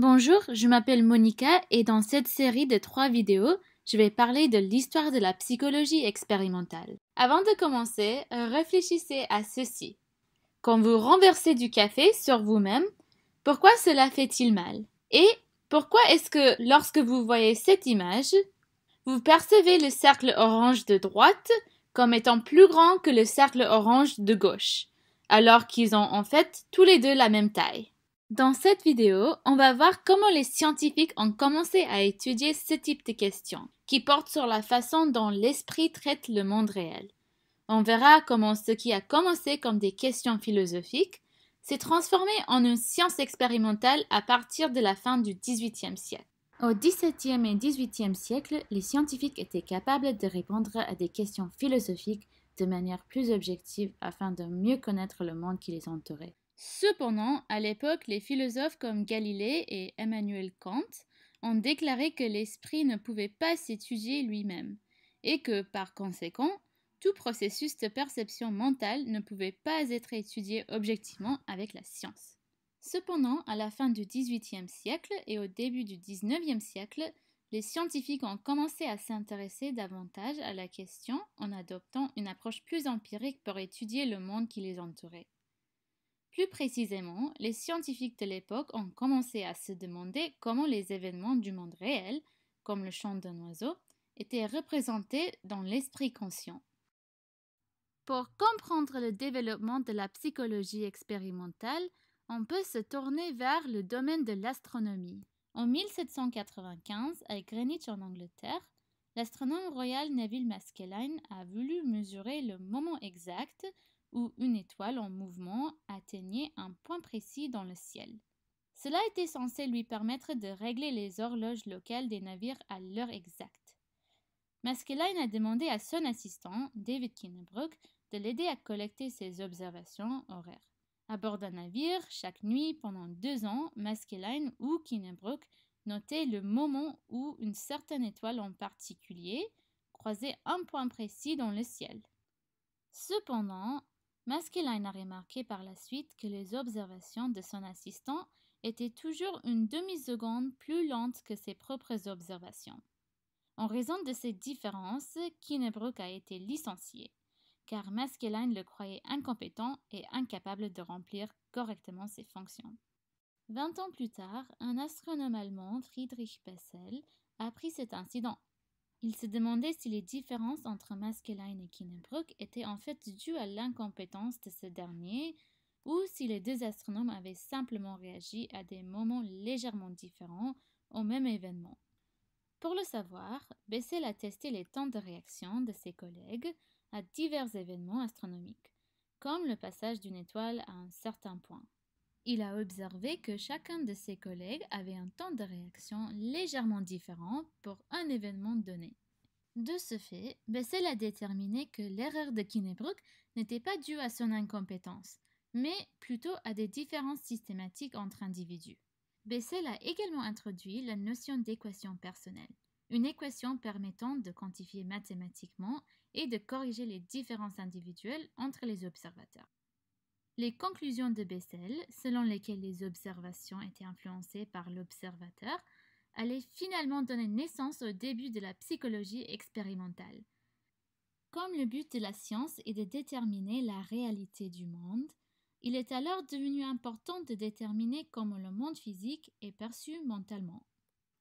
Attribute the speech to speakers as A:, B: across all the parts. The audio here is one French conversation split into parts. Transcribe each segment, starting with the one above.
A: Bonjour, je m'appelle Monica et dans cette série de trois vidéos, je vais parler de l'histoire de la psychologie expérimentale. Avant de commencer, réfléchissez à ceci. Quand vous renversez du café sur vous-même, pourquoi cela fait-il mal Et pourquoi est-ce que lorsque vous voyez cette image, vous percevez le cercle orange de droite comme étant plus grand que le cercle orange de gauche, alors qu'ils ont en fait tous les deux la même taille dans cette vidéo, on va voir comment les scientifiques ont commencé à étudier ce type de questions, qui portent sur la façon dont l'esprit traite le monde réel. On verra comment ce qui a commencé comme des questions philosophiques s'est transformé en une science expérimentale à partir de la fin du XVIIIe siècle. Au XVIIe et 18e siècle, les scientifiques étaient capables de répondre à des questions philosophiques de manière plus objective afin de mieux connaître le monde qui les entourait. Cependant, à l'époque, les philosophes comme Galilée et Emmanuel Kant ont déclaré que l'esprit ne pouvait pas s'étudier lui-même, et que, par conséquent, tout processus de perception mentale ne pouvait pas être étudié objectivement avec la science. Cependant, à la fin du XVIIIe siècle et au début du XIXe siècle, les scientifiques ont commencé à s'intéresser davantage à la question en adoptant une approche plus empirique pour étudier le monde qui les entourait. Plus précisément, les scientifiques de l'époque ont commencé à se demander comment les événements du monde réel, comme le chant d'un oiseau, étaient représentés dans l'esprit conscient. Pour comprendre le développement de la psychologie expérimentale, on peut se tourner vers le domaine de l'astronomie. En 1795, à Greenwich en Angleterre, l'astronome royal Neville Maskelyne a voulu mesurer le moment exact où une étoile en mouvement atteignait un point précis dans le ciel. Cela était censé lui permettre de régler les horloges locales des navires à l'heure exacte. Maskelyne a demandé à son assistant, David Kinnebrook, de l'aider à collecter ses observations horaires. À bord d'un navire, chaque nuit, pendant deux ans, Maskelyne ou Kinnebrook notait le moment où une certaine étoile en particulier croisait un point précis dans le ciel. Cependant, Maskelyne a remarqué par la suite que les observations de son assistant étaient toujours une demi-seconde plus lentes que ses propres observations. En raison de ces différences, Kinebrook a été licencié, car Maskelyne le croyait incompétent et incapable de remplir correctement ses fonctions. Vingt ans plus tard, un astronome allemand, Friedrich Bessel, pris cet incident il se demandait si les différences entre Maskelyne et Kinnebrook étaient en fait dues à l'incompétence de ce dernier ou si les deux astronomes avaient simplement réagi à des moments légèrement différents au même événement. Pour le savoir, Bessel a testé les temps de réaction de ses collègues à divers événements astronomiques, comme le passage d'une étoile à un certain point il a observé que chacun de ses collègues avait un temps de réaction légèrement différent pour un événement donné. De ce fait, Bessel a déterminé que l'erreur de Kinebrook n'était pas due à son incompétence, mais plutôt à des différences systématiques entre individus. Bessel a également introduit la notion d'équation personnelle, une équation permettant de quantifier mathématiquement et de corriger les différences individuelles entre les observateurs les conclusions de Bessel, selon lesquelles les observations étaient influencées par l'observateur, allaient finalement donner naissance au début de la psychologie expérimentale. Comme le but de la science est de déterminer la réalité du monde, il est alors devenu important de déterminer comment le monde physique est perçu mentalement.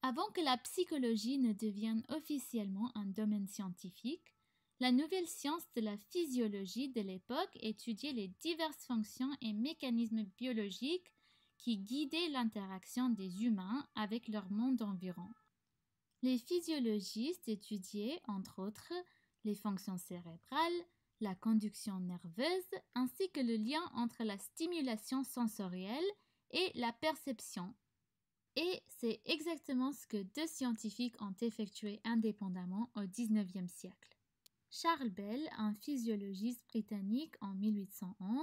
A: Avant que la psychologie ne devienne officiellement un domaine scientifique, la nouvelle science de la physiologie de l'époque étudiait les diverses fonctions et mécanismes biologiques qui guidaient l'interaction des humains avec leur monde environ. Les physiologistes étudiaient, entre autres, les fonctions cérébrales, la conduction nerveuse, ainsi que le lien entre la stimulation sensorielle et la perception. Et c'est exactement ce que deux scientifiques ont effectué indépendamment au XIXe siècle. Charles Bell, un physiologiste britannique en 1811,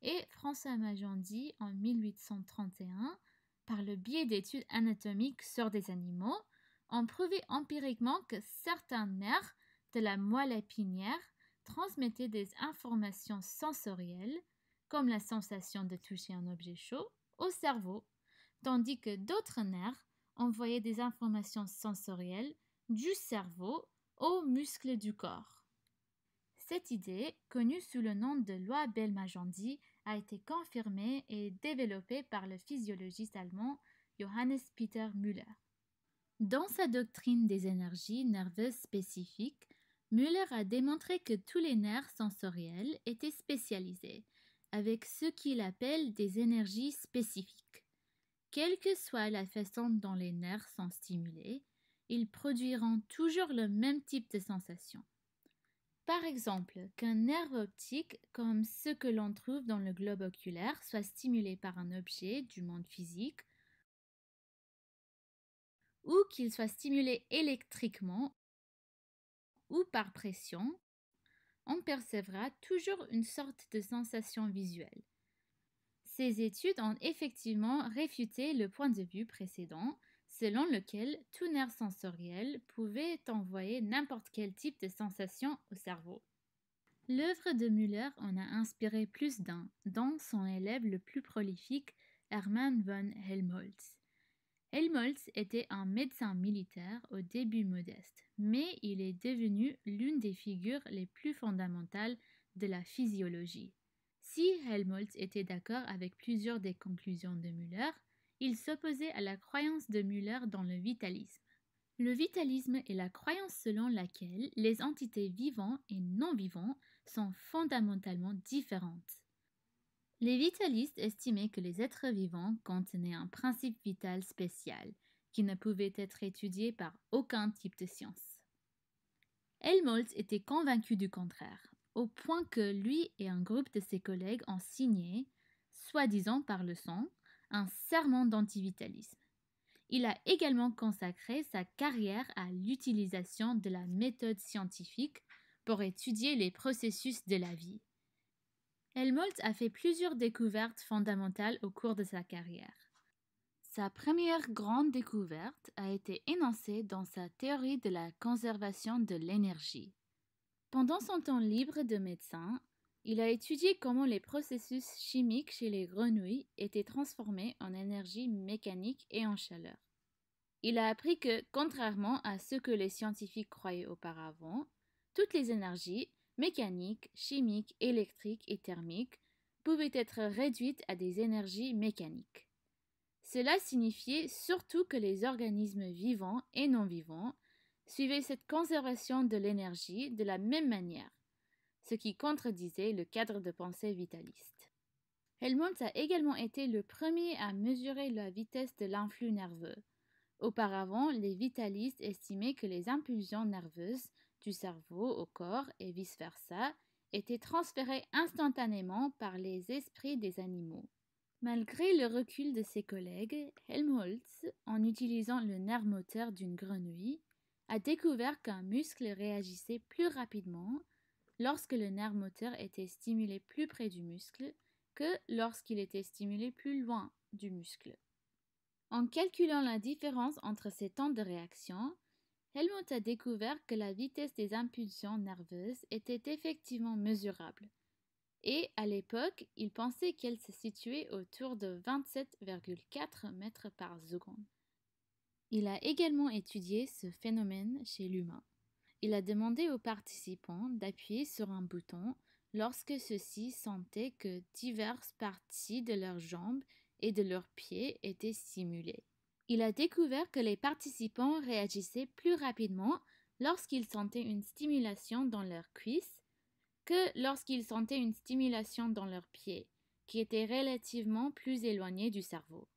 A: et François Magendie en 1831, par le biais d'études anatomiques sur des animaux, ont prouvé empiriquement que certains nerfs de la moelle épinière transmettaient des informations sensorielles, comme la sensation de toucher un objet chaud, au cerveau, tandis que d'autres nerfs envoyaient des informations sensorielles du cerveau muscles du corps. Cette idée, connue sous le nom de loi bell a été confirmée et développée par le physiologiste allemand Johannes Peter Müller. Dans sa doctrine des énergies nerveuses spécifiques, Müller a démontré que tous les nerfs sensoriels étaient spécialisés, avec ce qu'il appelle des énergies spécifiques. Quelle que soit la façon dont les nerfs sont stimulés, ils produiront toujours le même type de sensation. Par exemple, qu'un nerf optique, comme ce que l'on trouve dans le globe oculaire, soit stimulé par un objet du monde physique, ou qu'il soit stimulé électriquement ou par pression, on percevra toujours une sorte de sensation visuelle. Ces études ont effectivement réfuté le point de vue précédent selon lequel tout nerf sensoriel pouvait envoyer n'importe quel type de sensation au cerveau. L'œuvre de Müller en a inspiré plus d'un, dont son élève le plus prolifique, Hermann von Helmholtz. Helmholtz était un médecin militaire au début modeste, mais il est devenu l'une des figures les plus fondamentales de la physiologie. Si Helmholtz était d'accord avec plusieurs des conclusions de Müller, il s'opposait à la croyance de Müller dans le vitalisme. Le vitalisme est la croyance selon laquelle les entités vivantes et non vivantes sont fondamentalement différentes. Les vitalistes estimaient que les êtres vivants contenaient un principe vital spécial qui ne pouvait être étudié par aucun type de science. Helmholtz était convaincu du contraire, au point que lui et un groupe de ses collègues ont signé, soi-disant par le sang, un serment d'antivitalisme. Il a également consacré sa carrière à l'utilisation de la méthode scientifique pour étudier les processus de la vie. Helmholtz a fait plusieurs découvertes fondamentales au cours de sa carrière. Sa première grande découverte a été énoncée dans sa théorie de la conservation de l'énergie. Pendant son temps libre de médecin, il a étudié comment les processus chimiques chez les grenouilles étaient transformés en énergie mécanique et en chaleur. Il a appris que, contrairement à ce que les scientifiques croyaient auparavant, toutes les énergies, mécaniques, chimiques, électriques et thermiques, pouvaient être réduites à des énergies mécaniques. Cela signifiait surtout que les organismes vivants et non vivants suivaient cette conservation de l'énergie de la même manière ce qui contredisait le cadre de pensée vitaliste. Helmholtz a également été le premier à mesurer la vitesse de l'influx nerveux. Auparavant, les vitalistes estimaient que les impulsions nerveuses du cerveau au corps et vice-versa étaient transférées instantanément par les esprits des animaux. Malgré le recul de ses collègues, Helmholtz, en utilisant le nerf moteur d'une grenouille, a découvert qu'un muscle réagissait plus rapidement lorsque le nerf moteur était stimulé plus près du muscle que lorsqu'il était stimulé plus loin du muscle. En calculant la différence entre ces temps de réaction, Helmut a découvert que la vitesse des impulsions nerveuses était effectivement mesurable. Et à l'époque, il pensait qu'elle se situait autour de 27,4 mètres par seconde. Il a également étudié ce phénomène chez l'humain. Il a demandé aux participants d'appuyer sur un bouton lorsque ceux-ci sentaient que diverses parties de leurs jambes et de leurs pieds étaient stimulées. Il a découvert que les participants réagissaient plus rapidement lorsqu'ils sentaient une stimulation dans leurs cuisses que lorsqu'ils sentaient une stimulation dans leurs pieds, qui étaient relativement plus éloignés du cerveau.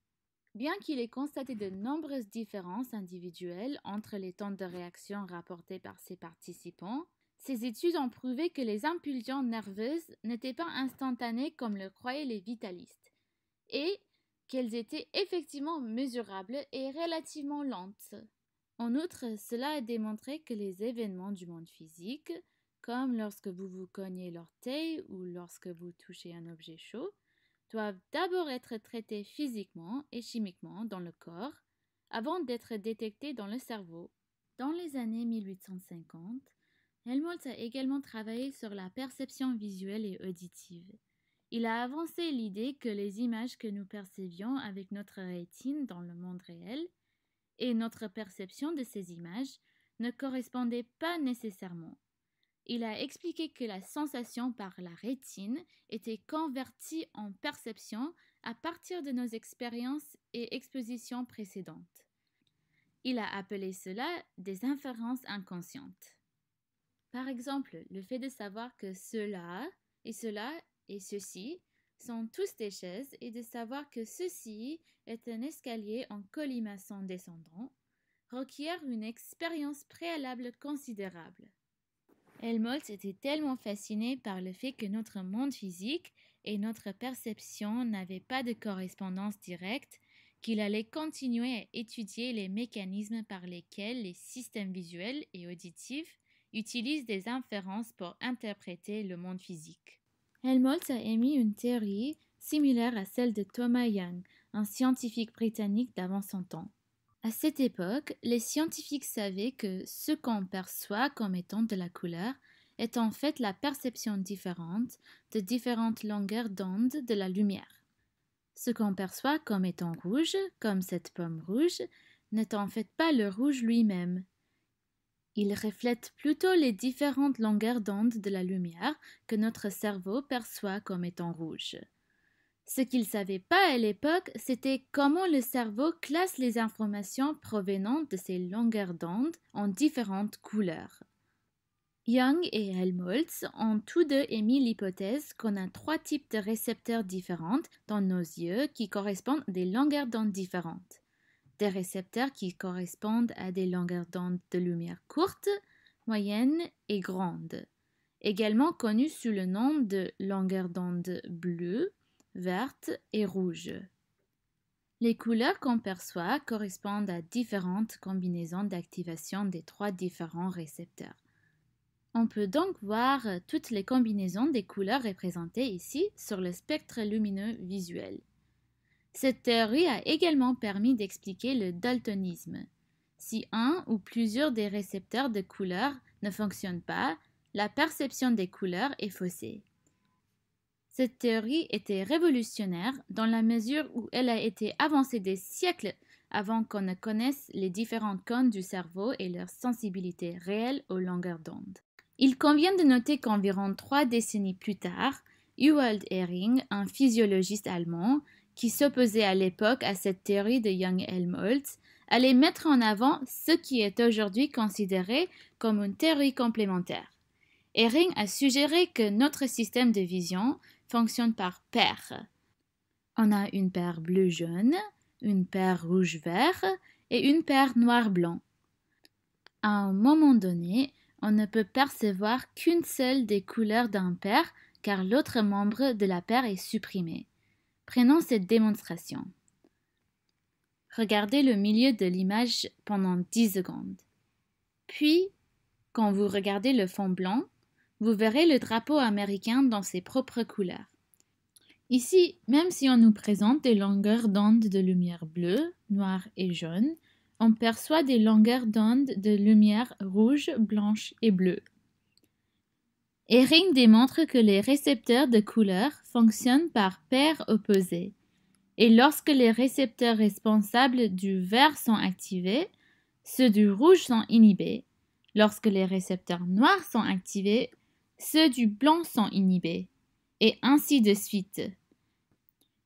A: Bien qu'il ait constaté de nombreuses différences individuelles entre les temps de réaction rapportés par ses participants, ces études ont prouvé que les impulsions nerveuses n'étaient pas instantanées comme le croyaient les vitalistes, et qu'elles étaient effectivement mesurables et relativement lentes. En outre, cela a démontré que les événements du monde physique, comme lorsque vous vous cognez l'orteil ou lorsque vous touchez un objet chaud, doivent d'abord être traités physiquement et chimiquement dans le corps avant d'être détectés dans le cerveau. Dans les années 1850, Helmholtz a également travaillé sur la perception visuelle et auditive. Il a avancé l'idée que les images que nous percevions avec notre rétine dans le monde réel et notre perception de ces images ne correspondaient pas nécessairement. Il a expliqué que la sensation par la rétine était convertie en perception à partir de nos expériences et expositions précédentes. Il a appelé cela des inférences inconscientes. Par exemple, le fait de savoir que cela et cela et ceci sont tous des chaises et de savoir que ceci est un escalier en colimaçon descendant requiert une expérience préalable considérable. Helmholtz était tellement fasciné par le fait que notre monde physique et notre perception n'avaient pas de correspondance directe qu'il allait continuer à étudier les mécanismes par lesquels les systèmes visuels et auditifs utilisent des inférences pour interpréter le monde physique. Helmholtz a émis une théorie similaire à celle de Thomas Young, un scientifique britannique d'avant son temps. À cette époque, les scientifiques savaient que ce qu'on perçoit comme étant de la couleur est en fait la perception différente de différentes longueurs d'onde de la lumière. Ce qu'on perçoit comme étant rouge, comme cette pomme rouge, n'est en fait pas le rouge lui-même. Il reflète plutôt les différentes longueurs d'onde de la lumière que notre cerveau perçoit comme étant rouge. Ce qu'ils ne savaient pas à l'époque, c'était comment le cerveau classe les informations provenant de ces longueurs d'onde en différentes couleurs. Young et Helmholtz ont tous deux émis l'hypothèse qu'on a trois types de récepteurs différents dans nos yeux qui correspondent à des longueurs d'onde différentes. Des récepteurs qui correspondent à des longueurs d'onde de lumière courte, moyenne et grande, également connus sous le nom de longueurs d'onde bleues verte et rouge. Les couleurs qu'on perçoit correspondent à différentes combinaisons d'activation des trois différents récepteurs. On peut donc voir toutes les combinaisons des couleurs représentées ici sur le spectre lumineux visuel. Cette théorie a également permis d'expliquer le daltonisme. Si un ou plusieurs des récepteurs de couleurs ne fonctionnent pas, la perception des couleurs est faussée. Cette théorie était révolutionnaire dans la mesure où elle a été avancée des siècles avant qu'on ne connaisse les différentes cônes du cerveau et leur sensibilité réelle aux longueurs d'onde. Il convient de noter qu'environ trois décennies plus tard, Ewald Ehring, un physiologiste allemand, qui s'opposait à l'époque à cette théorie de Young-Helmholtz, allait mettre en avant ce qui est aujourd'hui considéré comme une théorie complémentaire. Ehring a suggéré que notre système de vision fonctionne par paires. On a une paire bleu-jaune, une paire rouge-vert et une paire noir-blanc. À un moment donné, on ne peut percevoir qu'une seule des couleurs d'un paire car l'autre membre de la paire est supprimé. Prenons cette démonstration. Regardez le milieu de l'image pendant 10 secondes. Puis, quand vous regardez le fond blanc, vous verrez le drapeau américain dans ses propres couleurs. Ici, même si on nous présente des longueurs d'onde de lumière bleue, noire et jaune, on perçoit des longueurs d'onde de lumière rouge, blanche et bleue. Ehring démontre que les récepteurs de couleurs fonctionnent par paires opposées. Et lorsque les récepteurs responsables du vert sont activés, ceux du rouge sont inhibés. Lorsque les récepteurs noirs sont activés, ceux du blanc sont inhibés, et ainsi de suite.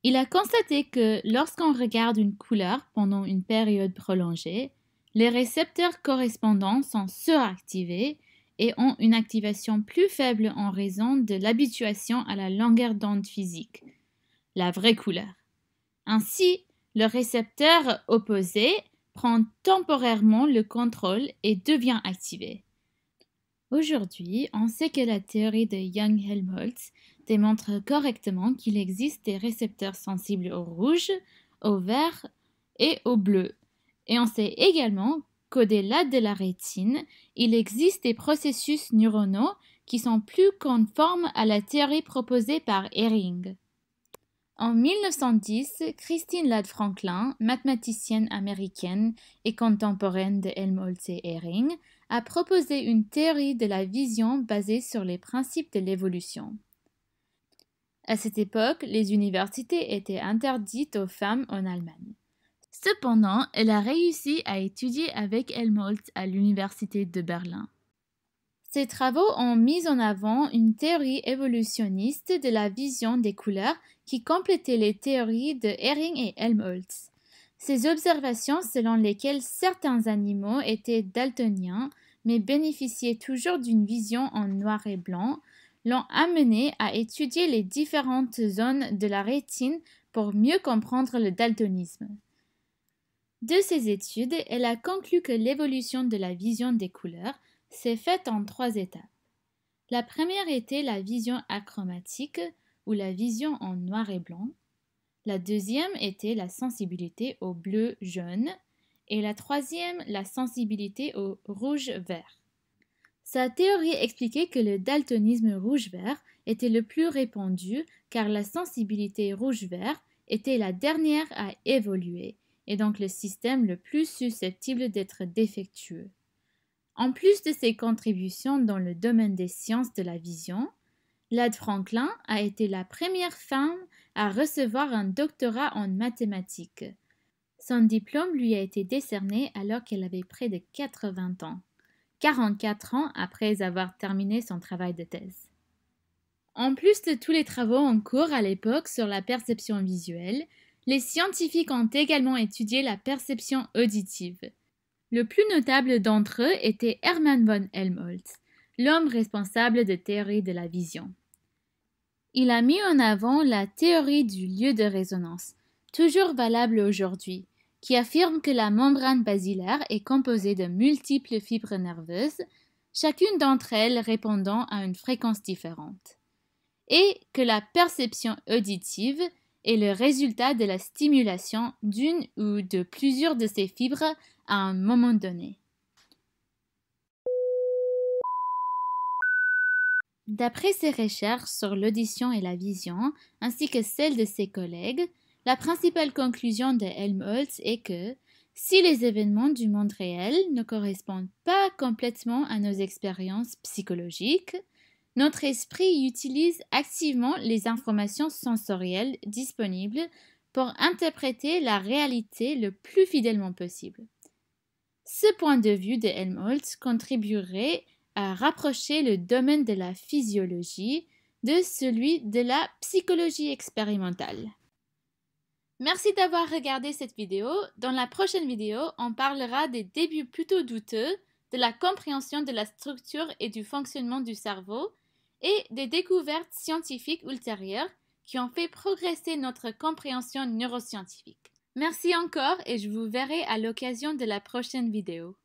A: Il a constaté que lorsqu'on regarde une couleur pendant une période prolongée, les récepteurs correspondants sont suractivés et ont une activation plus faible en raison de l'habituation à la longueur d'onde physique, la vraie couleur. Ainsi, le récepteur opposé prend temporairement le contrôle et devient activé. Aujourd'hui, on sait que la théorie de Young-Helmholtz démontre correctement qu'il existe des récepteurs sensibles au rouge, au vert et au bleu. Et on sait également qu'au-delà de la rétine, il existe des processus neuronaux qui sont plus conformes à la théorie proposée par Ehring. En 1910, Christine Ladd Franklin, mathématicienne américaine et contemporaine de Helmholtz et Hering, a proposé une théorie de la vision basée sur les principes de l'évolution. À cette époque, les universités étaient interdites aux femmes en Allemagne. Cependant, elle a réussi à étudier avec Helmholtz à l'université de Berlin. Ses travaux ont mis en avant une théorie évolutionniste de la vision des couleurs qui complétait les théories de Hering et Helmholtz. Ses observations selon lesquelles certains animaux étaient daltoniens, mais bénéficiaient toujours d'une vision en noir et blanc, l'ont amené à étudier les différentes zones de la rétine pour mieux comprendre le daltonisme. De ses études, elle a conclu que l'évolution de la vision des couleurs c'est fait en trois étapes. La première était la vision achromatique ou la vision en noir et blanc. La deuxième était la sensibilité au bleu jaune et la troisième la sensibilité au rouge vert. Sa théorie expliquait que le daltonisme rouge-vert était le plus répandu car la sensibilité rouge-vert était la dernière à évoluer et donc le système le plus susceptible d'être défectueux. En plus de ses contributions dans le domaine des sciences de la vision, Lade Franklin a été la première femme à recevoir un doctorat en mathématiques. Son diplôme lui a été décerné alors qu'elle avait près de 80 ans, 44 ans après avoir terminé son travail de thèse. En plus de tous les travaux en cours à l'époque sur la perception visuelle, les scientifiques ont également étudié la perception auditive. Le plus notable d'entre eux était Hermann von Helmholtz, l'homme responsable de théorie de la vision. Il a mis en avant la théorie du lieu de résonance, toujours valable aujourd'hui, qui affirme que la membrane basilaire est composée de multiples fibres nerveuses, chacune d'entre elles répondant à une fréquence différente, et que la perception auditive est le résultat de la stimulation d'une ou de plusieurs de ces fibres à un moment donné. D'après ses recherches sur l'audition et la vision, ainsi que celles de ses collègues, la principale conclusion de Helmholtz est que si les événements du monde réel ne correspondent pas complètement à nos expériences psychologiques, notre esprit utilise activement les informations sensorielles disponibles pour interpréter la réalité le plus fidèlement possible. Ce point de vue de Helmholtz contribuerait à rapprocher le domaine de la physiologie de celui de la psychologie expérimentale. Merci d'avoir regardé cette vidéo. Dans la prochaine vidéo, on parlera des débuts plutôt douteux, de la compréhension de la structure et du fonctionnement du cerveau, et des découvertes scientifiques ultérieures qui ont fait progresser notre compréhension neuroscientifique. Merci encore et je vous verrai à l'occasion de la prochaine vidéo.